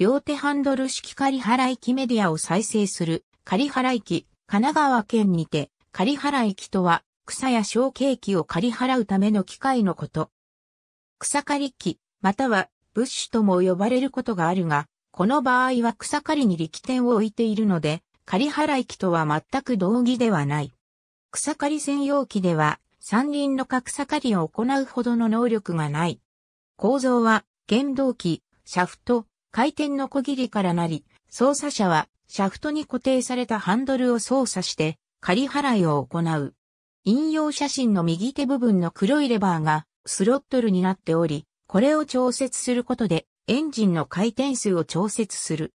両手ハンドル式仮払機メディアを再生する仮払機、神奈川県にて仮払機とは草や小景気を刈り払うための機械のこと。草刈り機、またはブッシュとも呼ばれることがあるが、この場合は草刈りに力点を置いているので、刈払い機とは全く同義ではない。草刈り専用機では、山林の格草刈りを行うほどの能力がない。構造は、原動機、シャフト、回転の小切りからなり、操作者はシャフトに固定されたハンドルを操作して仮払いを行う。引用写真の右手部分の黒いレバーがスロットルになっており、これを調節することでエンジンの回転数を調節する。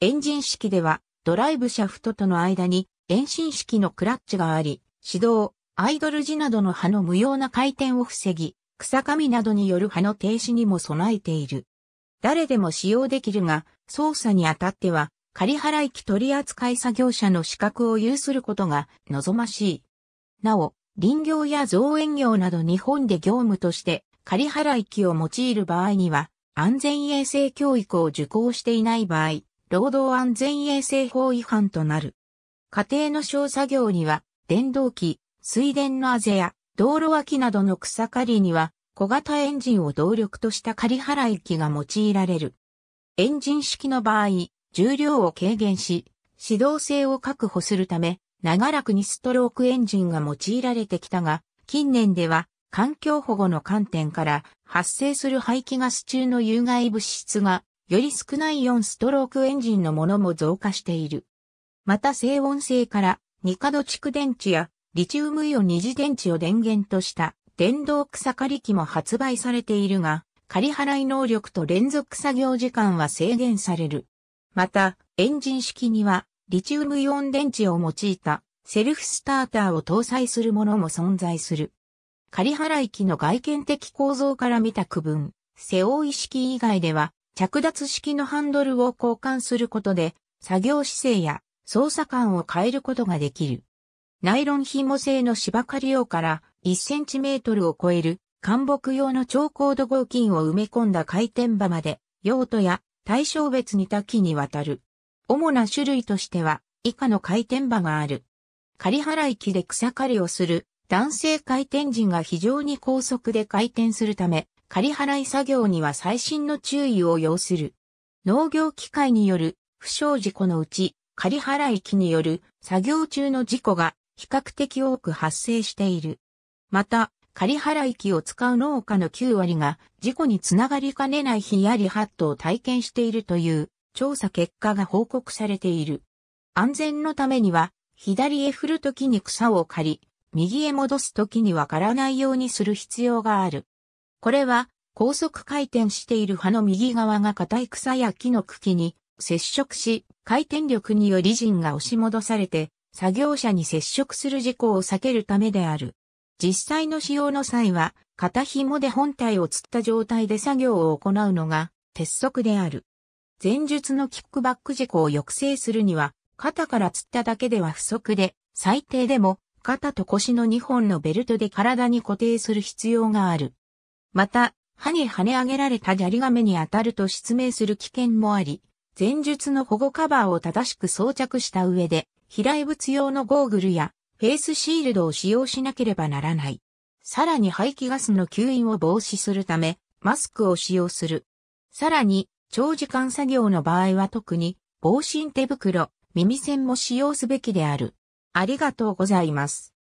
エンジン式ではドライブシャフトとの間に遠心式のクラッチがあり、指導、アイドル時などの刃の無用な回転を防ぎ、草紙などによる刃の停止にも備えている。誰でも使用できるが、操作にあたっては、仮払機取扱作業者の資格を有することが望ましい。なお、林業や造園業など日本で業務として仮払機を用いる場合には、安全衛生教育を受講していない場合、労働安全衛生法違反となる。家庭の小作業には、電動機、水田のあぜや、道路脇などの草刈りには、小型エンジンを動力とした仮払い機が用いられる。エンジン式の場合、重量を軽減し、指導性を確保するため、長らくにストロークエンジンが用いられてきたが、近年では環境保護の観点から発生する排気ガス中の有害物質がより少ない4ストロークエンジンのものも増加している。また静音性からニカド蓄電池やリチウムイオン二次電池を電源とした電動草刈り機も発売されているが、刈り払い能力と連続作業時間は制限される。また、エンジン式には、リチウムイオン電池を用いたセルフスターターを搭載するものも存在する。り払い機の外見的構造から見た区分、背負い式以外では、着脱式のハンドルを交換することで、作業姿勢や操作感を変えることができる。ナイロン紐製の芝刈り用から1センチメートルを超える干木用の超高度合金を埋め込んだ回転場まで用途や対象別に多岐にわたる。主な種類としては以下の回転場がある。刈払い機で草刈りをする男性回転陣が非常に高速で回転するため、刈払い作業には最新の注意を要する。農業機械による不祥事故のうち、刈払い機による作業中の事故が比較的多く発生している。また、仮払い機を使う農家の9割が事故につながりかねないヒヤリハットを体験しているという調査結果が報告されている。安全のためには左へ振るときに草を刈り、右へ戻すときには刈らないようにする必要がある。これは高速回転している葉の右側が硬い草や木の茎に接触し、回転力により陣が押し戻されて作業者に接触する事故を避けるためである。実際の使用の際は、肩紐で本体を吊った状態で作業を行うのが鉄則である。前述のキックバック事故を抑制するには、肩から吊っただけでは不足で、最低でも肩と腰の2本のベルトで体に固定する必要がある。また、歯に跳ね上げられた砂利が目に当たると失明する危険もあり、前述の保護カバーを正しく装着した上で、飛来物用のゴーグルやフェイスシールドを使用しなければならない。さらに排気ガスの吸引を防止するため、マスクを使用する。さらに、長時間作業の場合は特に、防振手袋、耳栓も使用すべきである。ありがとうございます。